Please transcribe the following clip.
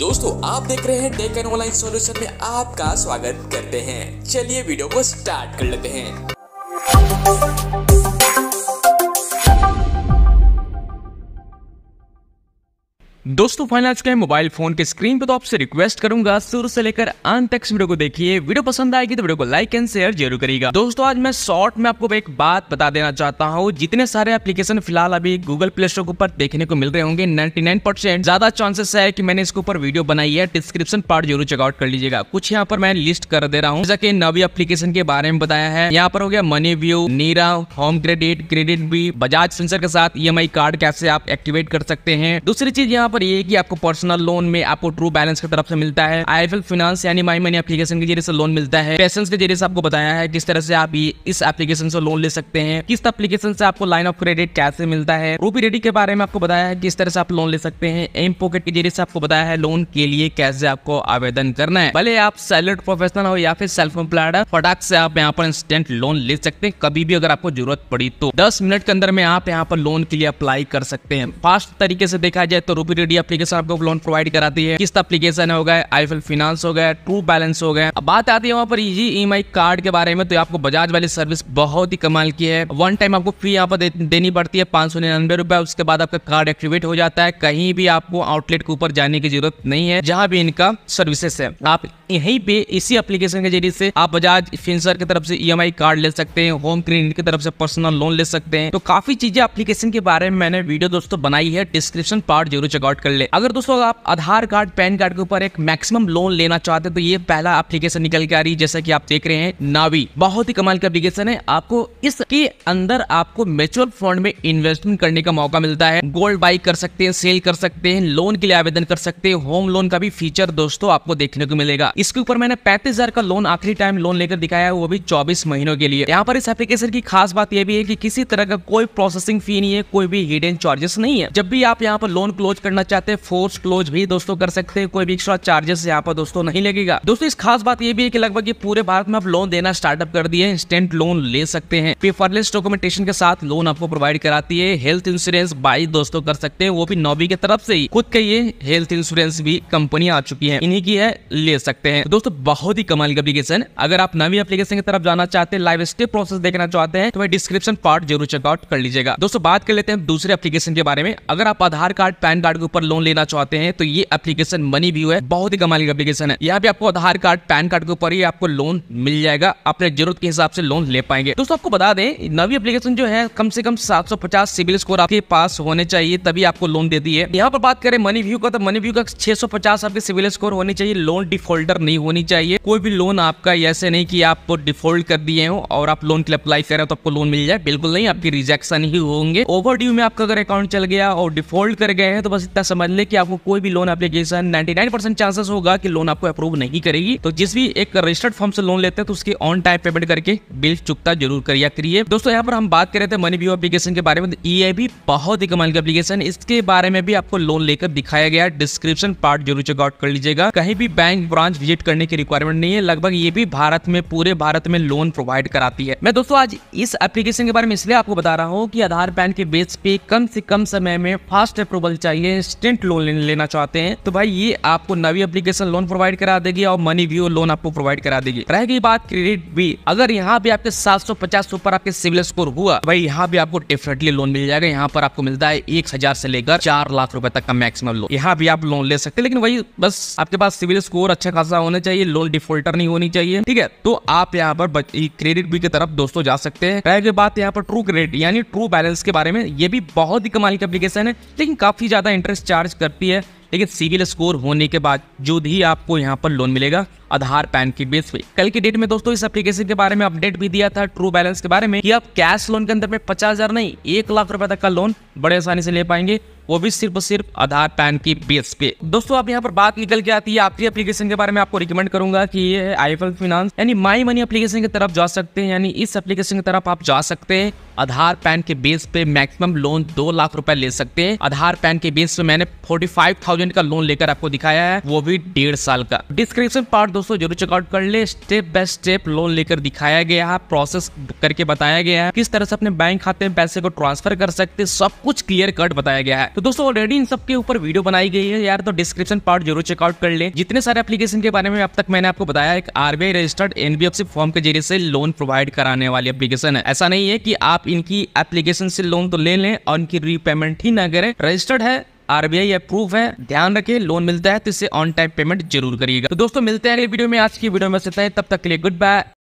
दोस्तों आप देख रहे हैं टेक एंड ऑनलाइन सॉल्यूशन में आपका स्वागत करते हैं चलिए वीडियो को स्टार्ट कर लेते हैं दोस्तों फाइनेंस के मोबाइल फोन के स्क्रीन पर तो आपसे रिक्वेस्ट करूंगा शुरू से लेकर अंत तक वीडियो को देखिए वीडियो पसंद आएगी तो वीडियो को लाइक एंड शेयर जरूर करेगा दोस्तों आज मैं शॉर्ट में आपको एक बात बता देना चाहता हूँ जितने सारे एप्लीकेशन फिलहाल अभी गूगल प्ले स्टोर के ऊपर देखने को मिल रहे होंगे नाइन्टी ज्यादा चांसेस है की मैंने इसके ऊपर वीडियो बनाई है डिस्क्रिप्शन पार्ट जरूर चेकआउट कर लीजिएगा कुछ यहाँ पर मैं लिस्ट कर दे रहा हूँ जैसे नवी एप्लीकेशन के बारे में बताया है यहाँ पर हो गया money view Nira home credit credit भी बजाज सेंसर के साथ ई e कार्ड कैसे आप एक्टिवेट कर सकते हैं दूसरी चीज यहाँ पर ऑफर ये है कि आपको पर्सनल लोन में आपको ट्रू बैलेंस की तरफ से मिलता है आई एफ एल फाइनेंस यानी माई मनी एप्लीकेशन के जरिए से लोन मिलता है पेशेंस के जरिए से आपको बताया है किस तरह से आप इस एप्लीकेशन से लोन ले सकते हैं किस एप्लीकेशन से आपको लाइन ऑफ क्रेडिट कैसे मिलता है रूपी रेडी के बारे में आपको बताया है किस तरह से आप लोन ले सकते हैं एम पॉकेट के जरिए से आपको बताया है लोन के लिए कैसे आपको आवेदन करना है भले आप सैलड प्रोफेशनल हो या फिर सेल्फ एम्प्लॉयड है फटाक से आप यहाँ पर इंस्टेंट लोन ले सकते हैं कभी भी अगर आपको जरूरत पड़ी तो दस मिनट के अंदर में आप यहाँ पर लोन के लिए अप्लाई कर सकते हैं फास्ट तरीके से देखा जाए तो रूपी सिक्योरिटी एप्लीकेशन आपको लोन प्रोवाइड कराती है किस्त एप्लीकेशन हो गए आईफिल फिनांस हो गए ट्रू बैलेंस हो गए अब बात आती है वहाँ पर इजी ई कार्ड के बारे में तो आपको बजाज वाली सर्विस बहुत ही कमाल की है वन टाइम आपको फी यहाँ पर देनी पड़ती है पांच सौ उसके बाद आपका कार्ड एक्टिवेट हो जाता है कहीं भी आपको आउटलेट के ऊपर जाने की जरूरत नहीं है जहाँ भी इनका सर्विसेस है आप यहीं पे इसी एप्लीकेशन के जरिए से आप बजाज फिंसर की तरफ से ई e कार्ड ले सकते हैं होम क्रेडिट की तरफ से पर्सनल लोन ले सकते हैं तो काफी चीजें एप्लीकेशन के बारे में मैंने वीडियो दोस्तों बनाई है डिस्क्रिप्शन पार्ट जरूर चेकआउट शॉर्ट कर ले अगर दोस्तों आप आधार कार्ड पैन कार्ड के ऊपर एक मैक्सिमम लोन लेना चाहते हैं तो ये पहला एप्लीकेशन निकल के आ रही है जैसा कि आप देख रहे हैं नावी बहुत ही कमाल का एप्लीकेशन है आपको इसके अंदर आपको म्यूचुअल फंड में इन्वेस्टमेंट करने का मौका मिलता है गोल्ड बाई कर सकते हैं सेल कर सकते हैं लोन के लिए आवेदन कर सकते हैं होम लोन का भी फीचर दोस्तों आपको देखने को मिलेगा इसके ऊपर मैंने पैंतीस हजार का लोन आखिरी टाइम लोन लेकर दिखाया है वो भी चौबीस महीनों के लिए यहाँ पर इस एप्लीकेशन की खास बात यह भी है की किसी तरह का कोई प्रोसेसिंग फी नहीं है कोई भी हिडन चार्जेस नहीं है जब भी आप यहाँ पर लोन क्लोज करना करना चाहते हैं फोर्स क्लोज भी दोस्तों कर सकते हैं कोई भी एक्स्ट्रा चार्जेस यहाँ पर दोस्तों नहीं लगेगा दोस्तों इस खास बात ये भी है कि लगभग ये पूरे भारत में आप लोन देना स्टार्टअप कर दिए इंस्टेंट लोन ले सकते हैं पेपरलेस डॉक्यूमेंटेशन के साथ लोन आपको प्रोवाइड कराती है हेल्थ इंश्योरेंस बाई दोस्तों कर सकते हैं वो भी नोबी की तरफ से ही खुद के ये हेल्थ इंश्योरेंस भी कंपनी आ चुकी है इन्हीं की है ले सकते हैं दोस्तों बहुत ही कमाल की एप्लीकेशन अगर आप नवी एप्लीकेशन की तरफ जाना चाहते हैं लाइव स्टेप प्रोसेस देखना चाहते हैं तो वह डिस्क्रिप्शन पार्ट जरूर चेकआउट कर लीजिएगा दोस्तों बात कर लेते हैं दूसरे एप्लीकेशन के बारे में अगर आप आधार कार्ड पैन कार्ड को ऊपर लोन लेना चाहते हैं तो ये एप्लीकेशन मनी व्यू है बहुत ही कमाल की एप्लीकेशन है यहाँ पे आपको आधार कार्ड पैन कार्ड के ऊपर ही आपको लोन मिल जाएगा अपने जरूरत के हिसाब से लोन ले पाएंगे दोस्तों आपको बता दें नवी एप्लीकेशन जो है कम से कम सात सिविल स्कोर आपके पास होने चाहिए तभी आपको लोन देती है यहाँ पर बात करें मनी व्यू तो का तो मनी व्यू का 650 आपके सिविल स्कोर होनी चाहिए लोन डिफॉल्टर नहीं होनी चाहिए कोई भी लोन आपका ऐसे नहीं की आप डिफॉल्ट कर दिए हो और आप लोन के लिए अप्लाई करें तो आपको लोन मिल जाए बिल्कुल नहीं आपकी रिजेक्शन ही होंगे ओवर में आपका अगर अकाउंट चल गया और डिफॉल्ट कर गए हैं तो बस इतना इतना समझ ले कि आपको कोई भी लोन एप्लीकेशन 99% चांसेस होगा कि लोन आपको अप्रूव नहीं करेगी तो जिस भी एक रजिस्टर्ड फॉर्म से लोन लेते हैं तो उसके ऑन टाइम पेमेंट करके बिल चुकता जरूर करिया करिए दोस्तों यहाँ पर हम बात कर रहे थे मनी व्यू एप्लीकेशन के बारे में ये तो e भी बहुत ही कमाल की एप्लीकेशन इसके बारे में भी आपको लोन लेकर दिखाया गया डिस्क्रिप्शन पार्ट जरूर चेकआउट कर लीजिएगा कहीं भी बैंक ब्रांच विजिट करने की रिक्वायरमेंट नहीं है लगभग ये भी भारत में पूरे भारत में लोन प्रोवाइड कराती है मैं दोस्तों आज इस एप्लीकेशन के बारे में इसलिए आपको बता रहा हूँ की आधार पैन के बेस पे कम से कम समय में फास्ट अप्रूवल चाहिए इंस्टेंट लोन लेना चाहते हैं तो भाई ये आपको नवी एप्लीकेशन लोन प्रोवाइड करा देगी और मनी व्यू लोन आपको प्रोवाइड करा देगी रह गई बात क्रेडिट भी अगर यहाँ भी आपके सात सौ पचास ऊपर आपके सिविल स्कोर हुआ भाई यहाँ भी आपको डेफिनेटली लोन मिल जाएगा यहाँ पर आपको मिलता है एक हजार से लेकर चार लाख रुपए तक का मैक्सिमम लोन यहाँ भी आप लोन ले सकते हैं लेकिन वही बस आपके पास सिविल स्कोर अच्छा खासा होना चाहिए लोन डिफॉल्टर नहीं होनी चाहिए ठीक है तो आप यहाँ पर क्रेडिट बी की तरफ दोस्तों जा सकते हैं रहेगी बात यहाँ पर ट्रू क्रेडिट यानी ट्रू बैलेंस के बारे में ये भी बहुत ही कमाल की एप्लीकेशन है लेकिन काफी ज्यादा इंटरेस्ट इंटरेस्ट चार्ज करती है लेकिन सिविल स्कोर होने के बाद जो भी आपको यहाँ पर लोन मिलेगा आधार पैन की बेस पे कल की डेट में दोस्तों इस एप्लीकेशन के बारे में अपडेट भी दिया था ट्रू बैलेंस के बारे में कि आप कैश लोन के अंदर में पचास नहीं एक लाख रुपए तक का लोन बड़े आसानी से ले पाएंगे वो भी सिर्फ और सिर्फ आधार पैन की बेस पे दोस्तों अब यहाँ पर बात निकल के आती है आपकी एप्लीकेशन के बारे में आपको रिकमेंड करूंगा कि ये आई फाइनेंस यानी माई मनी एप्लीकेशन की तरफ जा सकते हैं यानी इस एप्लीकेशन की तरफ आप जा सकते हैं आधार पैन के बेस पे मैक्सिमम लोन दो लाख रुपए ले सकते हैं आधार पैन के बेस पे मैंने फोर्टी फाइव थाउजेंड का लोन लेकर आपको दिखाया है वो भी डेढ़ साल का डिस्क्रिप्शन पार्ट दोस्तों जरूर चेकआउट कर ले स्टेप बाय स्टेप लोन लेकर दिखाया गया है प्रोसेस करके बताया गया है किस तरह से अपने बैंक खाते में पैसे को ट्रांसफर कर सकते सब कुछ क्लियर कट बताया गया है तो दोस्तों ऑलरेडी इन सबके ऊपर वीडियो बनाई गई है यार तो डिस्क्रिप्शन पार्ट जरूर चेकआउट कर ले जितने सारे एप्लीकेशन के बारे में अब तक मैंने आपको बताया एक आरबीआई रजिस्टर्ड एनबीएफसी फॉर्म के जरिए से लोन प्रोवाइड कराने वाली एप्लीकेशन है ऐसा नहीं है कि आप इनकी एप्लीकेशन से लोन तो ले लें और इनकी रीपेमेंट ही ना करें रजिस्टर्ड है आरबीआई अप्रूव है ध्यान रखिए लोन मिलता है तो इसे ऑन टाइम पेमेंट जरूर करिएगा तो दोस्तों मिलते हैं अगले वीडियो में आज की वीडियो में तब तक के लिए गुड बाय